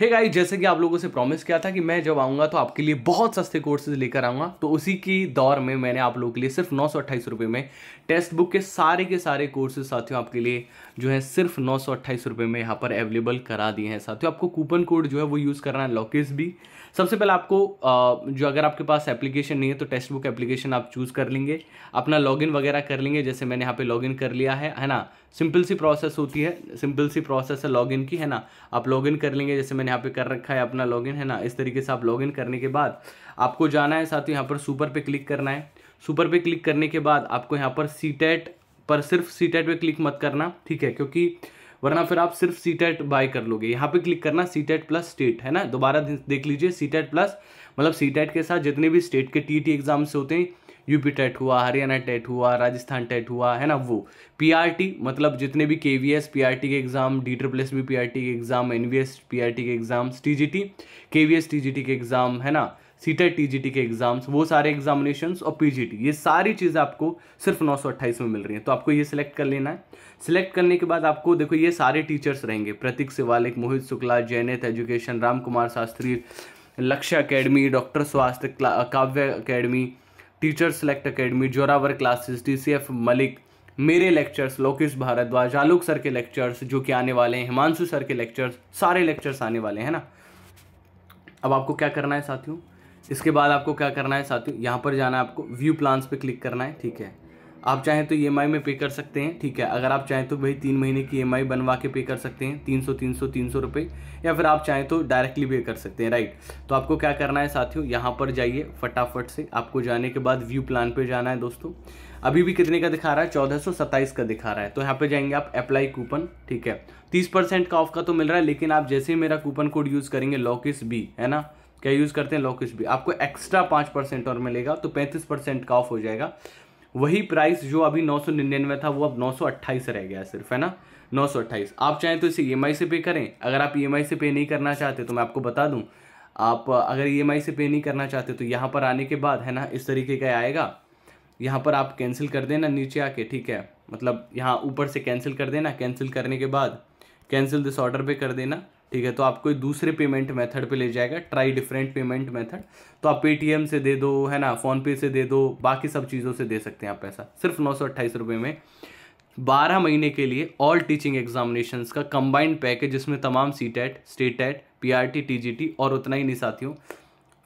हे hey guys जैसे कि आप लोगों से प्रॉमिस किया था कि मैं जब आऊँगा तो आपके लिए बहुत सस्ते कोर्सेज लेकर आऊँगा तो उसी की दौर में मैंने आप लोगों के लिए सिर्फ नौ सौ में टेस्ट बुक के सारे के सारे कोर्सेज साथियों आपके लिए जो है सिर्फ नौ सौ में यहाँ पर अवेलेबल करा दिए हैं साथियों आपको कूपन कोड जो है वो यूज़ करना है लॉकेज भी सबसे पहले आपको जो अगर आपके पास एप्लीकेशन नहीं है तो टेक्स्ट बुक एप्लीकेशन आप चूज़ कर लेंगे अपना लॉगिन वगैरह कर लेंगे जैसे मैंने यहाँ पे लॉगिन कर लिया है है ना सिंपल सी प्रोसेस होती है सिंपल सी प्रोसेस है लॉगिन की है ना आप लॉगिन कर लेंगे जैसे मैंने यहाँ पे कर रखा है अपना लॉगिन है ना इस तरीके से आप लॉगिन करने के बाद आपको जाना है साथ ही यहाँ पर सुपर पे क्लिक करना है सुपर पे क्लिक करने के बाद आपको यहाँ पर सी पर सिर्फ सी पे क्लिक मत करना ठीक है क्योंकि वरना फिर आप सिर्फ सी टेट बाय कर लोगे यहाँ पे क्लिक करना सी टेट प्लस स्टेट है ना दोबारा देख लीजिए सी टेट प्लस मतलब सी टेट के साथ जितने भी स्टेट के टी टी एग्जाम्स होते हैं यूपी टेट हुआ हरियाणा टेट हुआ राजस्थान टेट हुआ है ना वो पीआरटी मतलब जितने भी K V S P R T के exam D triple S B P R T के exam N V S P R T के exams T G T K V S T G T के exam है ना CTET T e के exams वो सारे examination और PGT ये सारी चीज़ें आपको सिर्फ नौ में मिल रही हैं तो आपको ये सिलेक्ट कर लेना है सिलेक्ट करने के बाद आपको देखो ये सारे टीचर्स रहेंगे Prateek Shivalik Mohit Shukla Jainit education Ram Kumar Shastri Lakshya academy doctor स्वास्थ्य Kavya academy teacher select academy Zorawar classes DCF Malik मेरे लेक्चर्स लोकेश भारद्वाज आलोक सर के लेक्चर्स जो कि आने वाले हैं हिमांशु सर के लेक्चर्स सारे लेक्चर्स आने वाले हैं ना अब आपको क्या करना है साथियों इसके बाद आपको क्या करना है साथियों यहाँ पर जाना है आपको व्यू प्लान्स पे क्लिक करना है ठीक है आप चाहें तो ई e में पे कर सकते हैं ठीक है अगर आप चाहें तो भाई तीन महीने की ई e बनवा के पे कर सकते हैं तीन सौ तीन सौ तीन सौ रुपये या फिर आप चाहें तो डायरेक्टली पे कर सकते हैं राइट तो आपको क्या करना है साथियों यहाँ पर जाइए फटाफट से आपको जाने के बाद व्यू प्लान पर जाना है दोस्तों अभी भी कितने का दिखा रहा है चौदह सौ सत्ताईस का दिखा रहा है तो यहाँ पर जाएंगे आप अप्लाई कूपन ठीक है तीस परसेंट का ऑफ का तो मिल रहा है लेकिन आप जैसे ही मेरा कूपन कोड यूज़ करेंगे लॉकिस बी है ना क्या यूज़ करते हैं लॉकिस भी आपको एक्स्ट्रा पाँच परसेंट और मिलेगा तो पैंतीस परसेंट का ऑफ हो जाएगा वही प्राइस जो अभी नौ था वो अब नौ रह गया सिर्फ है ना नौ आप चाहें तो इसे ई e से पे करें अगर आप ई e से पे नहीं करना चाहते तो मैं आपको बता दूँ आप अगर ई e से पे नहीं करना चाहते तो यहाँ पर आने के बाद है ना इस तरीके का आएगा यहाँ पर आप कैंसिल कर देना नीचे आके ठीक है मतलब यहाँ ऊपर से कैंसिल कर देना कैंसिल करने के बाद कैंसिल दिस ऑर्डर पे कर देना ठीक है तो आपको दूसरे पेमेंट मेथड पे ले जाएगा ट्राई डिफरेंट पेमेंट मेथड तो आप पेटीएम से दे दो है ना फ़ोनपे से दे दो बाकी सब चीज़ों से दे सकते हैं आप पैसा सिर्फ नौ सौ अट्ठाईस रुपये में बारह महीने के लिए ऑल टीचिंग एग्जामिनेशंस का कंबाइंड पैकेज जिसमें तमाम C TET state TET P R T T G T और उतना ही नहीं साथियों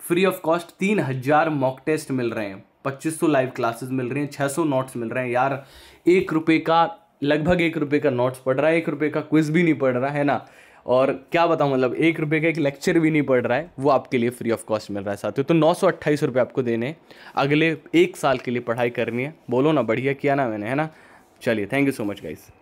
फ्री ऑफ कॉस्ट तीन हज़ार मॉक टेस्ट मिल रहे हैं पच्चीस सौ लाइव क्लासेस मिल रही हैं छः सौ नोट्स मिल रहे हैं यार एक रुपये का लगभग एक रुपये का नोट्स पड़ रहा है एक रुपये का क्विज भी नहीं पड़ रहा है ना और क्या बताऊँ मतलब एक रुपये का एक लेक्चर भी नहीं पड़ रहा है वो आपके लिए फ्री ऑफ कॉस्ट मिल रहा है साथियों तो नौ सौ अट्ठाईस रुपये आपको देने अगले एक साल के लिए पढ़ाई करनी है बोलो ना बढ़िया किया ना मैंने है ना चलिए thank you so much guys